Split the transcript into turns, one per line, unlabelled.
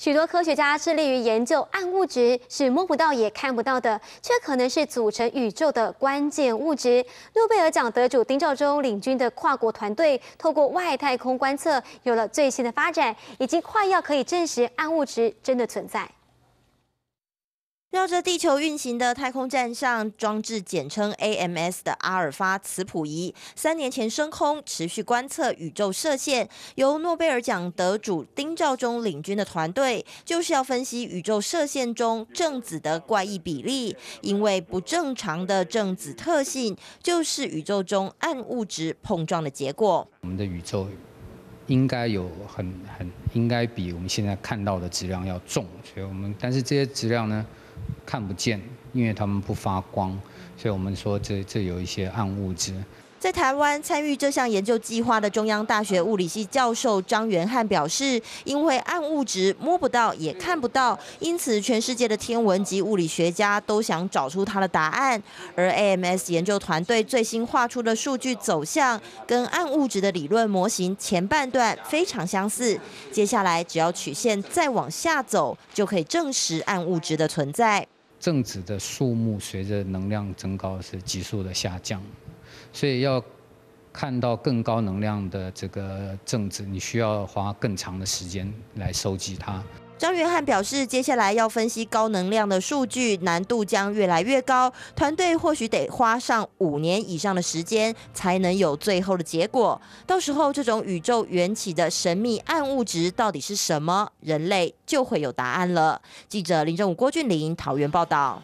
许多科学家致力于研究暗物质，是摸不到也看不到的，却可能是组成宇宙的关键物质。诺贝尔奖得主丁肇中领军的跨国团队，透过外太空观测，有了最新的发展，已经快要可以证实暗物质真的存在。
绕着地球运行的太空站上装置，简称 AMS 的阿尔法磁谱仪，三年前升空，持续观测宇宙射线。由诺贝尔奖得主丁肇中领军的团队，就是要分析宇宙射线中正子的怪异比例，因为不正常的正子特性，就是宇宙中暗物质碰撞的结
果。我们的宇宙应该有很很应该比我们现在看到的质量要重，所以我们但是这些质量呢？看不见，因为他们不发光，所以我们说这这有一些暗物质。
在台湾参与这项研究计划的中央大学物理系教授张元汉表示，因为暗物质摸不到也看不到，因此全世界的天文及物理学家都想找出它的答案。而 AMS 研究团队最新画出的数据走向跟暗物质的理论模型前半段非常相似，接下来只要曲线再
往下走，就可以证实暗物质的存在。正子的数目随着能量增高是急速的下降，所以要看到更高能量的这个正子，你需要花更长的时间来收集它。
张元汉表示，接下来要分析高能量的数据，难度将越来越高，团队或许得花上五年以上的时间，才能有最后的结果。到时候，这种宇宙缘起的神秘暗物质到底是什么，人类就会有答案了。记者林正武、郭俊霖、桃园报道。